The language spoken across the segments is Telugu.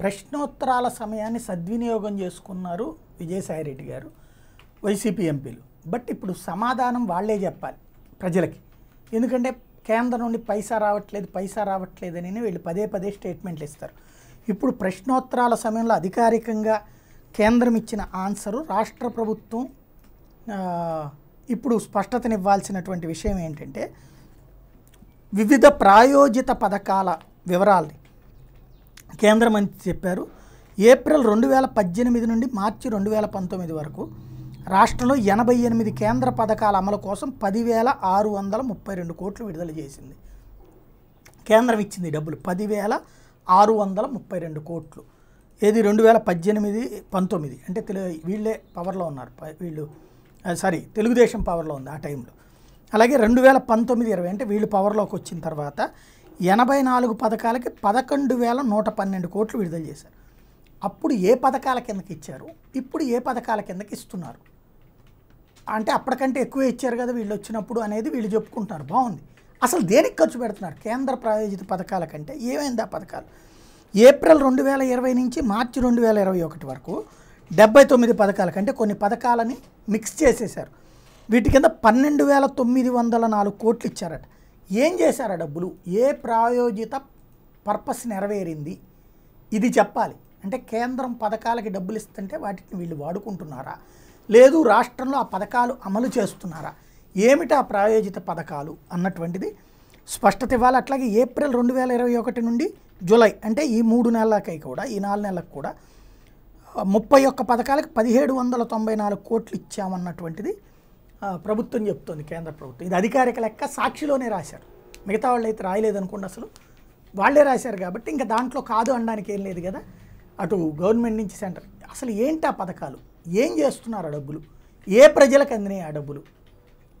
ప్రశ్నోత్తరాల సమయాన్ని సద్వినియోగం చేసుకున్నారు విజయసాయిరెడ్డి గారు వైసీపీ ఎంపీలు బట్ ఇప్పుడు సమాధానం వాళ్లే చెప్పాలి ప్రజలకి ఎందుకంటే కేంద్రం నుండి పైసా రావట్లేదు పైసా రావట్లేదు అని వీళ్ళు పదే పదే స్టేట్మెంట్లు ఇస్తారు ఇప్పుడు ప్రశ్నోత్తరాల సమయంలో అధికారికంగా కేంద్రం ఇచ్చిన ఆన్సరు రాష్ట్ర ప్రభుత్వం ఇప్పుడు స్పష్టతనివ్వాల్సినటువంటి విషయం ఏంటంటే వివిధ ప్రాయోజిత పథకాల వివరాల్ని కేంద్ర మంత్రి చెప్పారు ఏప్రిల్ రెండు వేల పద్దెనిమిది నుండి మార్చి రెండు వేల పంతొమ్మిది వరకు రాష్ట్రంలో ఎనభై ఎనిమిది కేంద్ర పథకాల అమలు కోసం పదివేల ఆరు వందల ముప్పై రెండు కోట్లు విడుదల చేసింది కేంద్రం ఇచ్చింది డబ్బులు పదివేల ఆరు వందల ముప్పై రెండు కోట్లు ఏది రెండు వేల పద్దెనిమిది పంతొమ్మిది అంటే తెలు వీళ్ళే పవర్లో ఉన్నారు వీళ్ళు సారీ తెలుగుదేశం పవర్లో ఉంది ఆ టైంలో అలాగే రెండు వేల పంతొమ్మిది ఇరవై అంటే వీళ్ళు పవర్లోకి వచ్చిన తర్వాత ఎనభై నాలుగు పథకాలకి పదకొండు వేల నూట పన్నెండు కోట్లు విడుదల చేశారు అప్పుడు ఏ పథకాల కిందకి ఇచ్చారు ఇప్పుడు ఏ పథకాల కిందకి ఇస్తున్నారు అంటే అప్పటికంటే ఎక్కువ ఇచ్చారు కదా వీళ్ళు వచ్చినప్పుడు అనేది వీళ్ళు చెప్పుకుంటున్నారు బాగుంది అసలు దేనికి ఖర్చు పెడుతున్నారు కేంద్ర ప్రాయోజిత పథకాల కంటే ఏమైంది ఆ పథకాలు ఏప్రిల్ రెండు వేల ఇరవై నుంచి మార్చి రెండు వేల ఇరవై ఒకటి వరకు డెబ్బై తొమ్మిది పథకాల కంటే కొన్ని పథకాలని మిక్స్ చేసేశారు వీటి కింద పన్నెండు వేల తొమ్మిది వందల నాలుగు కోట్లు ఇచ్చారట ఏం చేశారు ఆ డబ్బులు ఏ ప్రాయోజిత పర్పస్ నెరవేరింది ఇది చెప్పాలి అంటే కేంద్రం పథకాలకి డబ్బులు ఇస్తుంటే వాటిని వీళ్ళు వాడుకుంటున్నారా లేదు రాష్ట్రంలో ఆ పథకాలు అమలు చేస్తున్నారా ఏమిటా ప్రాయోజిత పథకాలు అన్నటువంటిది స్పష్టత ఇవ్వాలి అట్లాగే ఏప్రిల్ రెండు వేల ఇరవై ఒకటి నుండి జూలై అంటే ఈ మూడు నెలలకై కూడా ఈ నాలుగు నెలలకు కూడా ముప్పై ఒక్క పథకాలకు పదిహేడు వందల తొంభై నాలుగు కోట్లు ఇచ్చామన్నటువంటిది ప్రభుత్వం చెప్తోంది కేంద్ర ప్రభుత్వం ఇది అధికారిక లెక్క సాక్షిలోనే రాశారు మిగతా వాళ్ళు అయితే రాయలేదనుకోండి అసలు వాళ్ళే రాశారు కాబట్టి ఇంకా దాంట్లో కాదు అనడానికి ఏం లేదు కదా అటు గవర్నమెంట్ నుంచి సెంటర్ అసలు ఏంటి ఆ పథకాలు ఏం చేస్తున్నారు ఆ డబ్బులు ఏ ప్రజలకు అందినాయి ఆ డబ్బులు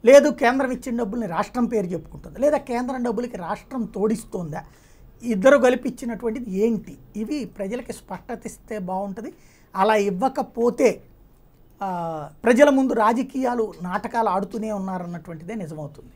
లేదు కేంద్రం ఇచ్చిన డబ్బుల్ని రాష్ట్రం పేరు చెప్పుకుంటుంది లేదా కేంద్రం డబ్బులకి రాష్ట్రం తోడిస్తుందా ఇద్దరు కలిపి ఏంటి ఇవి ప్రజలకి స్పష్టత ఇస్తే బాగుంటుంది అలా ఇవ్వకపోతే ప్రజల ముందు రాజకీయాలు నాటకాలు ఆడుతూనే ఉన్నారన్నటువంటిదే నిజమవుతుంది